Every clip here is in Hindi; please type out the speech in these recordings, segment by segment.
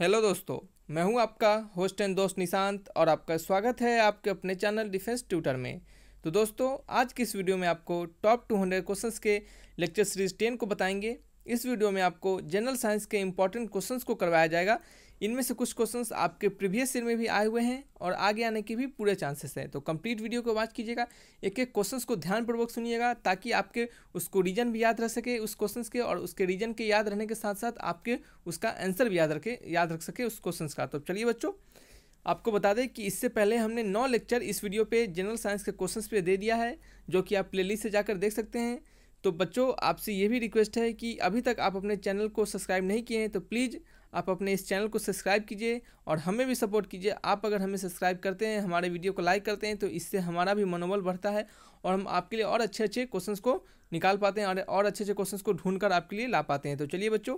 हेलो दोस्तों मैं हूं आपका होस्ट एंड दोस्त निशांत और आपका स्वागत है आपके अपने चैनल डिफेंस ट्यूटर में तो दोस्तों आज की इस वीडियो में आपको टॉप 200 क्वेश्चंस के लेक्चर सीरीज टेन को बताएंगे इस वीडियो में आपको जनरल साइंस के इंपॉर्टेंट क्वेश्चंस को करवाया जाएगा इनमें से कुछ क्वेश्चंस आपके प्रीवियस ईयर में भी आए हुए हैं और आगे आने के भी पूरे चांसेस हैं तो कंप्लीट वीडियो को वॉच कीजिएगा एक एक क्वेश्चंस को ध्यानपूर्वक सुनिएगा ताकि आपके उसको रीजन भी याद रह सके उस क्वेश्चन के और उसके रीजन के याद रहने के साथ साथ आपके उसका आंसर भी याद रखे याद रख सके उस क्वेश्चन का तो चलिए बच्चों आपको बता दें कि इससे पहले हमने नौ लेक्चर इस वीडियो पे जनरल साइंस के क्वेश्चंस पे दे दिया है जो कि आप प्लेलिस्ट से जाकर देख सकते हैं तो बच्चों आपसे ये भी रिक्वेस्ट है कि अभी तक आप अपने चैनल को सब्सक्राइब नहीं किए हैं तो प्लीज़ आप अपने इस चैनल को सब्सक्राइब कीजिए और हमें भी सपोर्ट कीजिए आप अगर हमें सब्सक्राइब करते हैं हमारे वीडियो को लाइक करते हैं तो इससे हमारा भी मनोबल बढ़ता है और हम आपके लिए और अच्छे अच्छे क्वेश्चन को निकाल पाते हैं और, और अच्छे अच्छे क्वेश्चन को ढूंढ कर आपके लिए ला पाते हैं तो चलिए बच्चों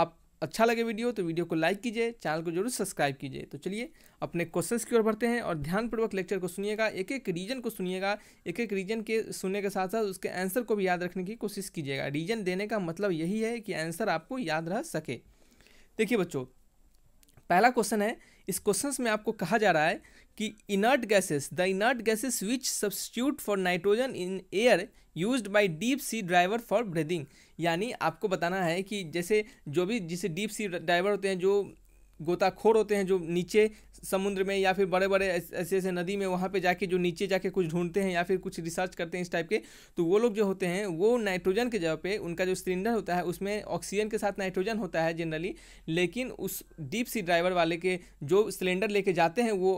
आप अच्छा लगे वीडियो तो वीडियो को लाइक कीजिए चैनल को जरूर सब्सक्राइब कीजिए तो चलिए अपने क्वेश्चंस की ओर बढ़ते हैं और ध्यानपूर्वक लेक्चर को सुनिएगा एक एक रीजन को सुनिएगा एक एक रीजन के सुनने के साथ साथ उसके आंसर को भी याद रखने की कोशिश कीजिएगा रीजन देने का मतलब यही है कि आंसर आपको याद रह सके देखिए बच्चों पहला क्वेश्चन है इस क्वेश्चन में आपको कहा जा रहा है कि inert gases the inert gases which substitute for nitrogen in air use by deep sea driver for breathing यानी आपको बताना है कि जैसे जो भी जिसे डीप सी ड्राइवर होते हैं जो गोताखोर होते हैं जो नीचे समुद्र में या फिर बड़े बड़े ऐसे ऐसे नदी में वहाँ पे जाके जो नीचे जाके कुछ ढूंढते हैं या फिर कुछ रिसर्च करते हैं इस टाइप के तो वो लोग जो होते हैं वो नाइट्रोजन के जगह पे उनका जो सिलेंडर होता है उसमें ऑक्सीजन के साथ नाइट्रोजन होता है जनरली लेकिन उस डीप सी ड्राइवर वाले के जो सिलेंडर लेके जाते हैं वो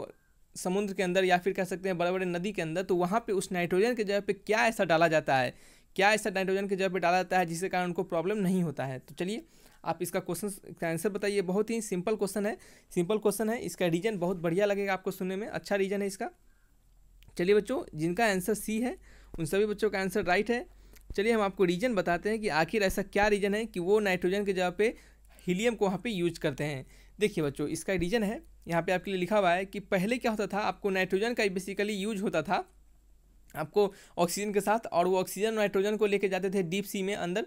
समुद्र के अंदर या फिर कह सकते हैं बड़े बड़े नदी के अंदर तो वहाँ पर उस नाइट्रोजन के जगह पर क्या ऐसा डाला जाता है क्या ऐसा नाइट्रोजन के जगह पर डाला जाता है जिसके कारण उनको प्रॉब्लम नहीं होता है तो चलिए आप इसका क्वेश्चन का आंसर बताइए बहुत ही सिंपल क्वेश्चन है सिंपल क्वेश्चन है इसका रीजन बहुत बढ़िया लगेगा आपको सुनने में अच्छा रीजन है इसका चलिए बच्चों जिनका आंसर सी है उन सभी बच्चों का आंसर राइट है चलिए हम आपको रीजन बताते हैं कि आखिर ऐसा क्या रीजन है कि वो नाइट्रोजन के जगह पे हीलियम को वहाँ पे यूज करते हैं देखिए बच्चों इसका रीजन है यहाँ पे आपके लिए लिखा हुआ है कि पहले क्या होता था आपको नाइट्रोजन का बेसिकली यूज होता था आपको ऑक्सीजन के साथ और वो ऑक्सीजन नाइट्रोजन को लेके जाते थे डीप सी में अंदर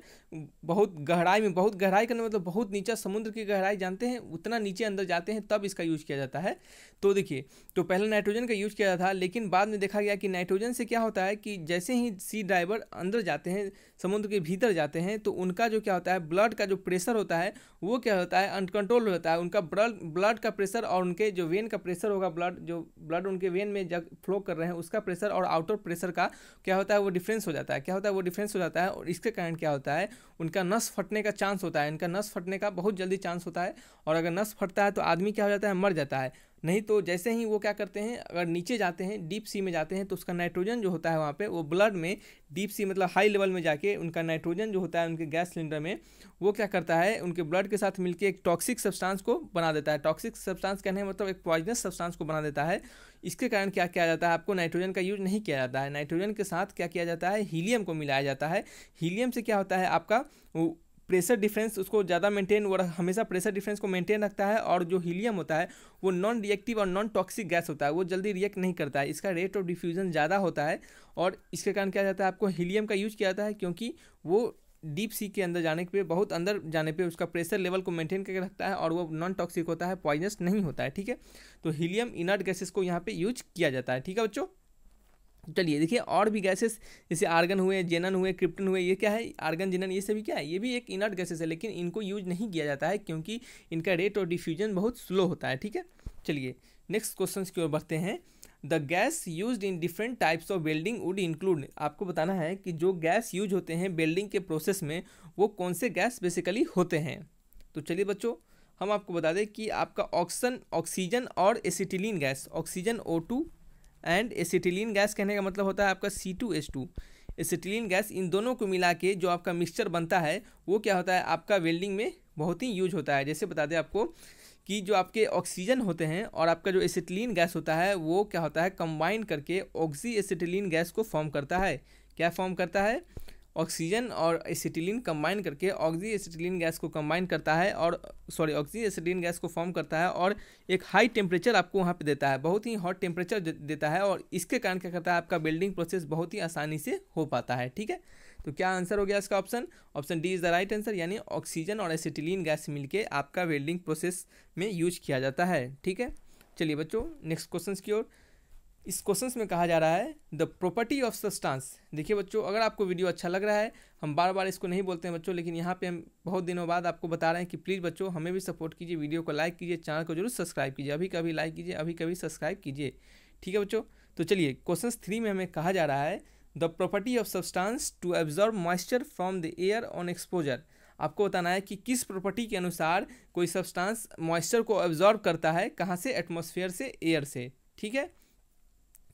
बहुत गहराई में बहुत गहराई करने मतलब बहुत नीचा समुद्र की गहराई जानते हैं उतना नीचे अंदर जाते हैं तब इसका यूज किया जाता है तो देखिए तो पहले नाइट्रोजन का यूज किया जाता था लेकिन बाद में देखा गया कि नाइट्रोजन से क्या होता है कि जैसे ही सी ड्राइवर अंदर जाते हैं समुद्र के भीतर जाते हैं तो उनका जो क्या होता है ब्लड का जो प्रेशर होता है वो क्या होता है अनकंट्रोल होता है उनका ब्लड ब्लड का प्रेशर और उनके जो वेन का प्रेशर होगा ब्लड जो ब्लड उनके वेन में जब फ्लो कर रहे हैं उसका प्रेशर और आउटर प्रेशर प्रेशर का क्या होता है वो डिफरेंस हो जाता है क्या होता है वो डिफरेंस हो जाता है और इसके कारण क्या होता है उनका नस फटने का चांस होता है इनका नस फटने का बहुत जल्दी चांस होता है और अगर नस फटता है तो आदमी क्या हो जाता है मर जाता है नहीं तो जैसे ही वो क्या करते हैं अगर नीचे जाते हैं डीप सी में जाते हैं तो उसका नाइट्रोजन जो होता है वहाँ पे वो ब्लड में डीप सी मतलब हाई लेवल में जाके उनका नाइट्रोजन जो होता है उनके गैस सिलेंडर में वो क्या करता है उनके ब्लड के साथ मिलकर एक टॉक्सिक सब्सटेंस को बना देता है टॉक्सिक सब्सटेंस कहने मतलब एक पॉइजनस सब्सटेंस को बना देता है इसके कारण क्या किया जाता है आपको नाइट्रोजन का यूज नहीं किया जाता है नाइट्रोजन के साथ क्या किया जाता है हीलियम को मिलाया जाता है हीलियम से क्या होता है आपका प्रेशर डिफरेंस उसको ज़्यादा मेंटेन और हमेशा प्रेशर डिफरेंस को मेंटेन रखता है और जो हीलियम होता है वो नॉन रिएक्टिव और नॉन टॉक्सिक गैस होता है वो जल्दी रिएक्ट नहीं करता है इसका रेट ऑफ डिफ्यूज़न ज़्यादा होता है और इसके कारण क्या जाता है आपको हीलियम का यूज किया जाता है क्योंकि वो डीप सी के अंदर जाने पर बहुत अंदर जाने पर उसका प्रेशर लेवल को मेंटेन करके रखता है और वो नॉन टॉक्सिक होता है पॉइजनस नहीं होता है ठीक है तो हीलियम इनर्ट गैसेस को यहाँ पे यूज किया जाता है ठीक है बच्चों चलिए देखिए और भी गैसेस जैसे आर्गन हुए जेनन हुए क्रिप्टन हुए ये क्या है आर्गन जेनन ये सभी क्या है ये भी एक इनर्ट गैसेस है लेकिन इनको यूज नहीं किया जाता है क्योंकि इनका रेट और डिफ्यूजन बहुत स्लो होता है ठीक है चलिए नेक्स्ट क्वेश्चन की ओर बढ़ते हैं the gas use in different types of welding would include आपको बताना है कि जो गैस यूज होते हैं वेल्डिंग के प्रोसेस में वो कौन से गैस बेसिकली होते हैं तो चलिए बच्चों हम आपको बता दें कि आपका ऑक्सीजन ऑक्सीजन और acetylene gas oxygen O two and acetylene gas कहने का मतलब होता है आपका C two S two acetylene gas इन दोनों को मिला के जो आपका मिक्सचर बनता है वो क्या होता है आपका वेल्डिंग में बहुत ही यूज होता है जैसे बता दें आपको कि जो आपके ऑक्सीजन होते हैं और आपका जो एसिटिलीन गैस होता है वो क्या होता है कंबाइन करके ऑक्सी एसिटिलीन गैस को फॉर्म करता है क्या फॉर्म करता है ऑक्सीजन और एसिटिलीन कंबाइन करके ऑक्सी एसिटिलीन गैस को कंबाइन करता है और सॉरी ऑक्सी एसिटिलीन गैस को फॉर्म करता है और एक हाई टेम्परेचर आपको वहाँ पे देता है बहुत ही हॉट टेम्परेचर देता है और इसके कारण क्या करता है आपका बिल्डिंग प्रोसेस बहुत ही आसानी से हो पाता है ठीक है तो क्या आंसर हो गया इसका option option D is the right answer यानी ऑक्सीजन और एसिटिलीन गैस मिलकर आपका वेल्डिंग प्रोसेस में यूज किया जाता है ठीक है चलिए बच्चों नेक्स्ट क्वेश्चन की ओर इस क्वेश्चन में कहा जा रहा है द प्रॉपर्टी ऑफ सस्टांस देखिए बच्चों अगर आपको वीडियो अच्छा लग रहा है हम बार बार इसको नहीं बोलते हैं बच्चों लेकिन यहाँ पे हम बहुत दिनों बाद आपको बता रहे हैं कि प्लीज़ बच्चों हमें भी सपोर्ट कीजिए वीडियो को लाइक कीजिए चैनल को जरूर सब्सक्राइब कीजिए अभी कभी लाइक कीजिए अभी कभी सब्सक्राइब कीजिए ठीक है बच्चों तो चलिए क्वेश्चन थ्री में हमें कहा जा रहा है the property of substance to absorb moisture from the air on exposure आपको बताना है कि किस प्रॉपर्टी के अनुसार कोई सब्सटांस मॉइस्चर को एब्जॉर्व करता है कहाँ से एटमोसफियर से एयर से ठीक है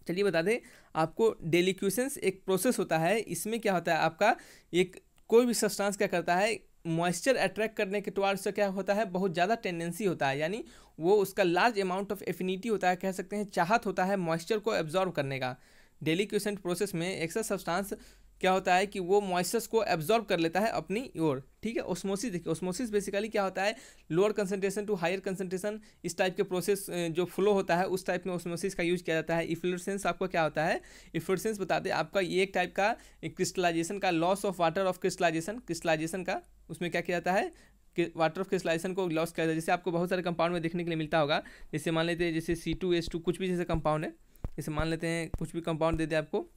चलिए बता दें आपको डेली डेलिक्यूशंस एक प्रोसेस होता है इसमें क्या होता है आपका एक कोई भी सब्सटेंस क्या करता है मॉइस्चर अट्रैक्ट करने के टुवार से क्या होता है बहुत ज़्यादा टेंडेंसी होता है यानी वो उसका लार्ज अमाउंट ऑफ एफिनिटी होता है कह सकते हैं चाहत होता है मॉइस्चर को एब्जॉर्व करने का डेली क्वेश्चन प्रोसेस में एक्सर सब्सटांस सब्सटेंस क्या होता है कि वो मॉइस्चर्स को एब्जॉर्ब कर लेता है अपनी ओर ठीक है ओस्मोसिस देखिए ओस्मोसिस बेसिकली क्या होता है lower concentration to higher concentration इस टाइप के प्रोसेस जो फ्लो होता है उस टाइप में ओस्मोसिस का यूज किया जाता है इफ्लोरसेंस आपका क्या होता है इफ्लोरसेंस बताते हैं आपका ये एक टाइप का क्रिस्टलाइजेशन का loss of water of crystallization crystallization का उसमें क्या किया जाता है कि वाटर ऑफ क्रिस्टलाइजेशन को लॉस किया जाता है जैसे आपको बहुत सारे कंपाउंड में देखने के लिए मिलता होगा जैसे मान लेते हैं जैसे सी टू एस टू कुछ भी जैसे कंपाउंड है जैसे मान लेते हैं कुछ भी कंपाउंड दे दे आपको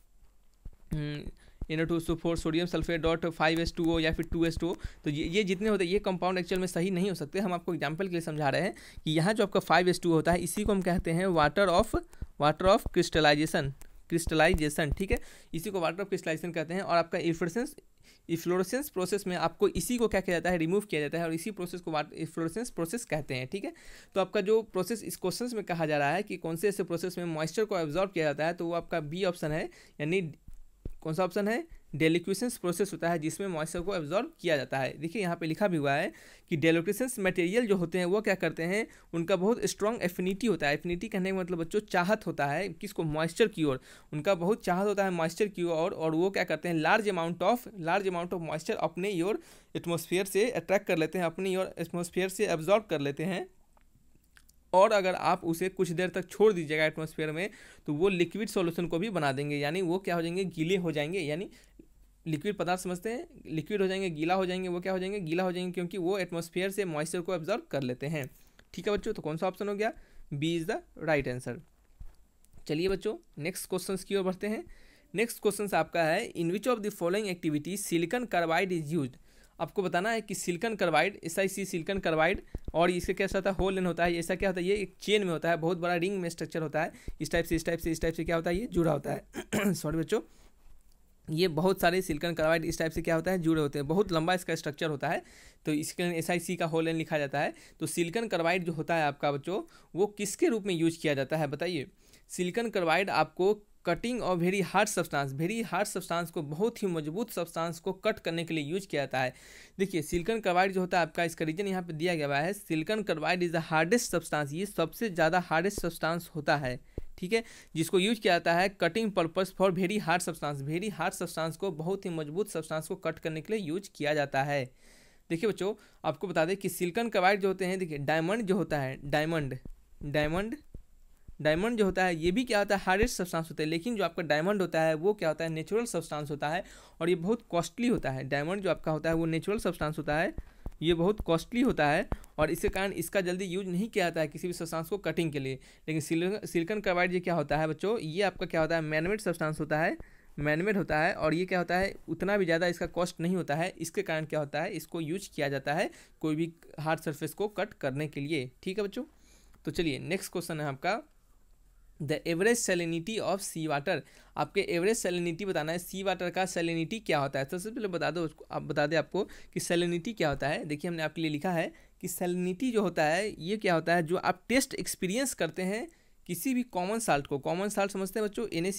हम्म, इन two S two four sodium sulphate dot five S two O या फिर टू एस टू ओ तो ये ये जितने होते हैं ये कंपाउंड एक्चुअल में सही नहीं हो सकते हम आपको एग्जाम्पल के लिए समझा रहे हैं कि यहाँ जो आपका फाइव एस टू होता है इसी को हम कहते हैं water of water of crystallization crystallization ठीक है इसी को वाटर ऑफ क्रिस्टलाइजेशन कहते हैं और आपका इफ्लोरेसेंस इफ्लोरेसेंस प्रोसेस में आपको इसी को क्या किया जाता है रिमूव किया जाता है और इसी प्रोसेस को वाटर इफ्लोरेसेंस प्रोसेस कहते हैं ठीक है तो आपका जो प्रोसेस इस क्वेश्चन में कहा जा रहा है कि कौन से ऐसे प्रोसेस में मॉइस्चर को एब्जॉर्व किया जाता है तो वो आपका बी ऑप्शन है यानी कौन सा ऑप्शन है डेलिक्यूशंस प्रोसेस होता है जिसमें मॉइस्चर को एब्जॉर्ब किया जाता है देखिए यहाँ पे लिखा भी हुआ है कि डेलिक्यूशंस मटेरियल जो होते हैं वो क्या करते हैं उनका बहुत स्ट्रॉन्ग एफिनिटी होता है एफिनिटी कहने का मतलब बच्चों चाहत होता है किसको मॉइस्चर की ओर उनका बहुत चाहत होता है मॉइस्चर की ओर और वो क्या करते हैं large amount of large amount of moisture अपने योर एटमोसफियर से अट्रैक्ट कर लेते हैं अपनी योर एटमोसफियर से एब्जॉर्ब कर लेते हैं और अगर आप उसे कुछ देर तक छोड़ दीजिएगा एटमोसफेयर में तो वो लिक्विड सोल्यूशन को भी बना देंगे यानी वो क्या हो जाएंगे गीले हो जाएंगे यानी लिक्विड पदार्थ समझते हैं लिक्विड हो जाएंगे गीला हो जाएंगे वो क्या हो जाएंगे गीला हो जाएंगे क्योंकि वो एटमोसफेयर से मॉइस्चर को एब्जॉर्व कर लेते हैं ठीक है बच्चों तो कौन सा ऑप्शन हो गया B is the right answer चलिए बच्चों नेक्स्ट क्वेश्चन की ओर बढ़ते हैं नेक्स्ट क्वेश्चन आपका है in which of the following activity silicon carbide is use आपको बताना है कि silicon carbide S I C silicon carbide और इसके क्या होता है होल एन होता है ऐसा क्या होता है ये एक चेन में होता है बहुत बड़ा रिंग में स्ट्रक्चर होता है इस टाइप से इस टाइप से इस टाइप से क्या होता है ये जुड़ा होता है सॉरी बच्चों ये बहुत सारे सिल्कन कार्बाइड इस टाइप से क्या होता है जुड़े होते हैं बहुत लंबा इसका स्ट्रक्चर होता है तो इसके एस आई सी का होल एन लिखा जाता है तो सिल्कन कार्बाइड जो होता है आपका बच्चों वो किसके रूप में यूज किया जाता है बताइए सिल्कन कार्बाइड आपको कटिंग और very hard substance very hard substance को बहुत ही मजबूत सब्सटेंस को कट करने के लिए यूज किया जाता है देखिए सिल्कन कार्बाइड जो होता है आपका इसका रीजन यहाँ पे दिया गया है silicon carbide is the hardest substance ये सबसे ज़्यादा हार्डेस्ट सब्सटेंस होता है ठीक है जिसको यूज किया जाता है cutting purpose for very hard substance very hard substance को बहुत ही मजबूत सब्सटेंस को कट करने के लिए यूज किया जाता है देखिए बच्चों आपको बता दें कि सिल्कन कवाइड जो होते हैं देखिए डायमंड जो होता है डायमंड डायमंड डायमंड जो होता है ये भी क्या होता है हार्डेस्ट सब्सटेंस होता है लेकिन जो आपका डायमंड होता है वो क्या होता है नेचुरल सब्सटेंस होता है और ये बहुत कॉस्टली होता है डायमंड जो आपका होता है वो नेचुरल सब्सटेंस होता है ये बहुत कॉस्टली होता है और इसके कारण इसका जल्दी यूज नहीं किया जाता है किसी भी सब्सटेंस को कटिंग के लिए लेकिन सिलिकन कार्बाइड ये क्या होता है बच्चों ये आपका क्या होता है मैनमेड सब्सटेंस होता है मैनमेड होता है और ये क्या होता है उतना भी ज़्यादा इसका कॉस्ट नहीं होता है इसके कारण क्या होता है इसको यूज किया जाता है कोई भी हार्ड सर्फेस को कट करने के लिए ठीक है बच्चों तो चलिए नेक्स्ट क्वेश्चन है आपका the average salinity of sea water आपके एवरेज सेलिनिटी बताना है सी वाटर का सेलिनिटी क्या होता है तो सबसे पहले बता दो आप बता दें आपको कि सेलिनिटी क्या होता है देखिए हमने आपके लिए लिखा है कि सेलिनिटी जो होता है ये क्या होता है जो आप टेस्ट एक्सपीरियंस करते हैं किसी भी कॉमन साल्ट को कॉमन साल्ट समझते हैं बच्चों an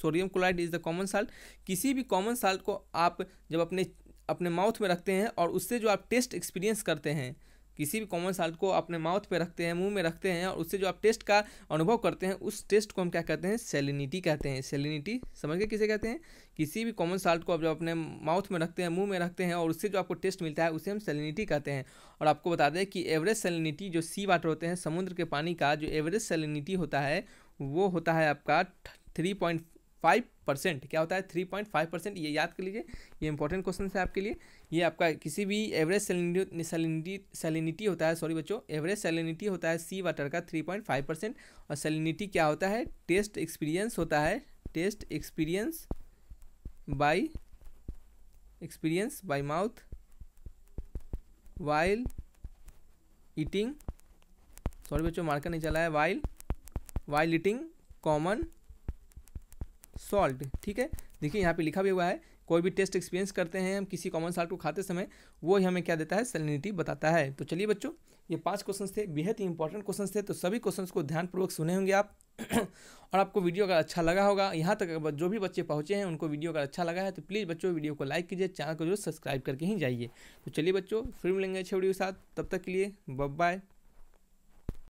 sodium chloride is the common salt किसी भी कॉमन साल्ट को आप जब अपने अपने माउथ में रखते हैं और उससे जो आप टेस्ट एक्सपीरियंस करते हैं किसी भी कॉमन साल्ट को अपने माउथ पे रखते हैं मुंह में रखते हैं और उससे जो आप टेस्ट का अनुभव करते हैं उस टेस्ट को हम क्या कहते हैं सेलिनिटी कहते हैं सेलिनिटी समझ गए किसे कहते हैं किसी भी कॉमन साल्ट को आप जब अपने माउथ में रखते हैं मुंह में रखते हैं और उससे जो आपको टेस्ट मिलता है उसे हम सेलिनिटी कहते हैं और आपको बता दें कि एवरेज सेलिनिटी जो सी वाटर होते हैं समुद्र के पानी का जो एवरेज सेलिनिटी होता है वो होता है आपका थ्री पॉइंट फाइव परसेंट क्या होता है थ्री पॉइंट फाइव परसेंट ये याद कर लीजिए ये इंपॉर्टेंट क्वेश्चन है आपके लिए ये आपका किसी भी एवरेज सेलिनिटी सेलिनिटी होता है सॉरी बच्चों एवरेज सेलिनिटी होता है सी वाटर का थ्री पॉइंट फाइव परसेंट और सेलिनिटी क्या होता है टेस्ट एक्सपीरियंस होता है taste experience by experience by mouth while eating sorry बच्चों मार्कर नहीं चला है while while eating common salt ठीक है देखिए यहाँ पे लिखा भी हुआ है कोई भी टेस्ट एक्सपीरियंस करते हैं हम किसी कॉमन साल्ट को खाते समय वो ही हमें क्या देता है सैलिनिटी बताता है तो चलिए बच्चों ये पांच क्वेश्चन थे बेहद ही इंपॉर्टेंट क्वेश्चन थे तो सभी क्वेश्चन को ध्यानपूर्वक सुने होंगे आप और आपको वीडियो अगर अच्छा लगा होगा यहाँ तक जो भी बच्चे पहुँचे हैं उनको वीडियो अगर अच्छा लगा है तो प्लीज़ बच्चों वीडियो को लाइक कीजिए चैनल को जरूर सब्सक्राइब करके ही जाइए तो चलिए बच्चों फिर मिलेंगे अच्छे वीडियो के साथ तब तक के लिए बाय